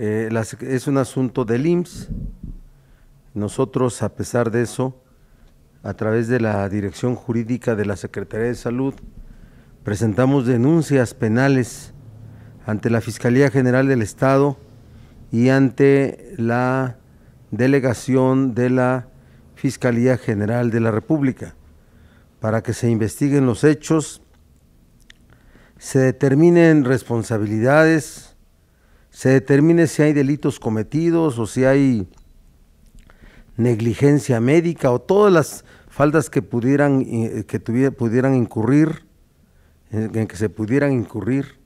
Eh, es un asunto del IMSS. Nosotros, a pesar de eso, a través de la Dirección Jurídica de la Secretaría de Salud, presentamos denuncias penales ante la Fiscalía General del Estado y ante la delegación de la Fiscalía General de la República para que se investiguen los hechos, se determinen responsabilidades, se determine si hay delitos cometidos o si hay negligencia médica o todas las faltas que pudieran eh, que incurrir en, que se pudieran incurrir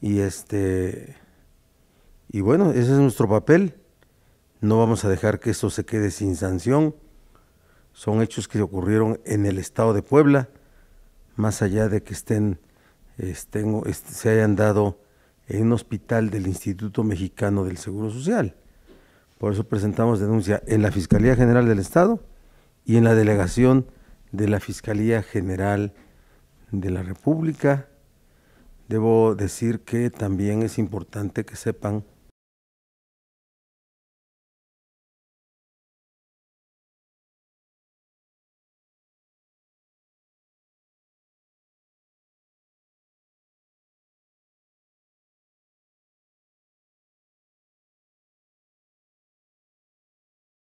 y este y bueno ese es nuestro papel no vamos a dejar que esto se quede sin sanción son hechos que ocurrieron en el estado de Puebla más allá de que estén, se hayan dado en un hospital del Instituto Mexicano del Seguro Social. Por eso presentamos denuncia en la Fiscalía General del Estado y en la delegación de la Fiscalía General de la República. Debo decir que también es importante que sepan